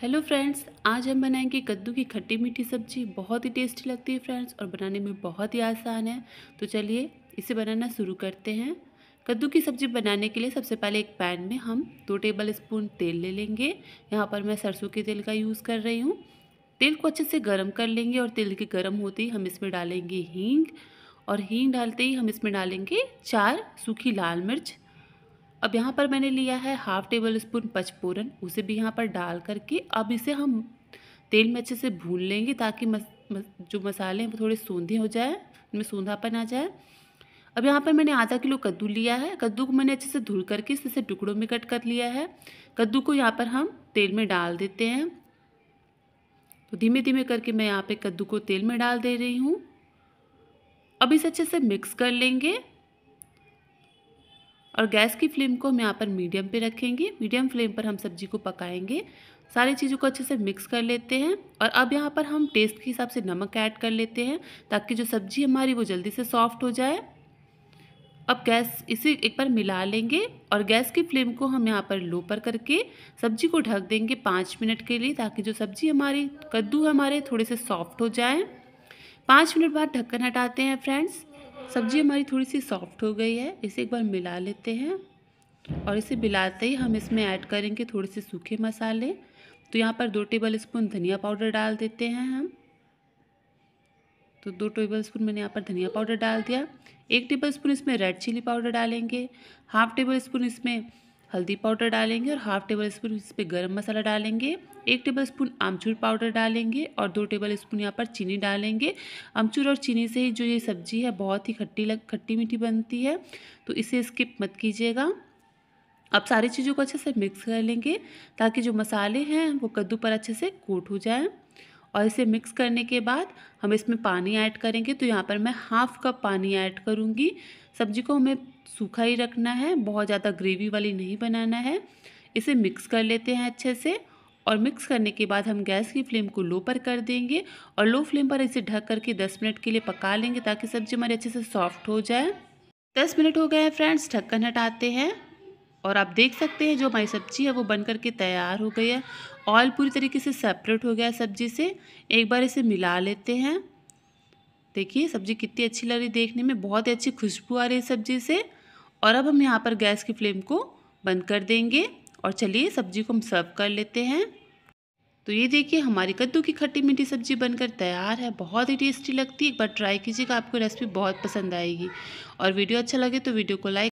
hello friends आज हम बनाएंगे कद्दू की खट्टी मीठी सब्जी बहुत ही टेस्टी लगती है फ्रेंड्स और बनाने में बहुत ही आसान है तो चलिए इसे बनाना शुरू करते हैं कद्दू की सब्जी बनाने के लिए सबसे पहले एक पैन में हम दो टेबल स्पून तेल ले लेंगे यहाँ पर मैं सरसों के तेल का यूज़ कर रही हूँ तेल को अच्छे से गर्म कर लेंगे और तेल के गर्म होते ही हम इसमें डालेंगे हींग और हींग डालते ही हम इसमें डालेंगे चार सूखी लाल मिर्च अब यहाँ पर मैंने लिया है हाफ टेबल स्पून पचपूरन उसे भी यहाँ पर डाल करके अब इसे हम तेल में अच्छे से भून लेंगे ताकि मस, मस, जो मसाले हैं वो थोड़े सूंधे हो जाए उनमें सूंधापन आ जाए अब यहाँ पर मैंने आधा किलो कद्दू लिया है कद्दू को मैंने अच्छे से धुल करके इसे टुकड़ों में कट कर लिया है कद्दू को यहाँ पर हम तेल में डाल देते हैं तो धीमे धीमे करके मैं यहाँ पे कद्दू को तेल में डाल दे रही हूँ अब इसे अच्छे से मिक्स कर लेंगे और गैस की फ्लेम को हम यहाँ पर मीडियम पे रखेंगे मीडियम फ्लेम पर हम सब्जी को पकाएंगे सारी चीज़ों को अच्छे से मिक्स कर लेते हैं और अब यहाँ पर हम टेस्ट के हिसाब से नमक ऐड कर लेते हैं ताकि जो सब्जी हमारी वो जल्दी से सॉफ्ट हो जाए अब गैस इसे एक बार मिला लेंगे और गैस की फ्लेम को हम यहाँ पर लो पर करके सब्जी को ढक देंगे पाँच मिनट के लिए ताकि जो सब्जी हमारी कद्दू हमारे थोड़े से सॉफ्ट हो जाए पाँच मिनट बाद ढक्कन हटाते हैं फ्रेंड्स सब्ज़ी हमारी थोड़ी सी सॉफ्ट हो गई है इसे एक बार मिला लेते हैं और इसे मिलाते ही हम इसमें ऐड करेंगे थोड़े से सूखे मसाले तो यहाँ पर दो टेबल स्पून धनिया पाउडर डाल देते हैं हम तो दो टेबल स्पून मैंने यहाँ पर धनिया पाउडर डाल दिया एक टेबल स्पून इसमें रेड चिली पाउडर डालेंगे हाफ टेबल स्पून इसमें हल्दी पाउडर डालेंगे और हाफ टेबल स्पून इस पर गर्म मसाला डालेंगे एक टेबल स्पून आमचूर पाउडर डालेंगे और दो टेबल स्पून यहाँ पर चीनी डालेंगे आमचूर और चीनी से ही जो ये सब्जी है बहुत ही खट्टी लग खट्टी मीठी बनती है तो इसे स्किप मत कीजिएगा अब सारी चीज़ों को अच्छे से मिक्स कर लेंगे ताकि जो मसाले हैं वो कद्दू पर अच्छे से कोट हो जाए और इसे मिक्स करने के बाद हम इसमें पानी ऐड करेंगे तो यहाँ पर मैं हाफ़ कप पानी ऐड करूँगी सब्जी को हमें सूखा ही रखना है बहुत ज़्यादा ग्रेवी वाली नहीं बनाना है इसे मिक्स कर लेते हैं अच्छे से और मिक्स करने के बाद हम गैस की फ्लेम को लो पर कर देंगे और लो फ्लेम पर इसे ढक करके 10 मिनट के लिए पका लेंगे ताकि सब्जी हमारी अच्छे से सॉफ्ट हो जाए 10 मिनट हो गए हैं फ्रेंड्स ढक्कन हटाते हैं और आप देख सकते हैं जो हमारी सब्जी है वो बन करके तैयार हो गई है ऑयल पूरी तरीके से सेपरेट हो गया है सब्जी से एक बार इसे मिला लेते हैं देखिए सब्ज़ी कितनी अच्छी लग रही देखने में बहुत ही अच्छी खुशबू आ रही है सब्ज़ी से और अब हम यहाँ पर गैस की फ्लेम को बंद कर देंगे और चलिए सब्ज़ी को हम सर्व कर लेते हैं तो ये देखिए हमारी कद्दू की खट्टी मीठी सब्जी बनकर तैयार है बहुत ही टेस्टी लगती है एक बार ट्राई कीजिएगा आपको रेसिपी बहुत पसंद आएगी और वीडियो अच्छा लगे तो वीडियो को लाइक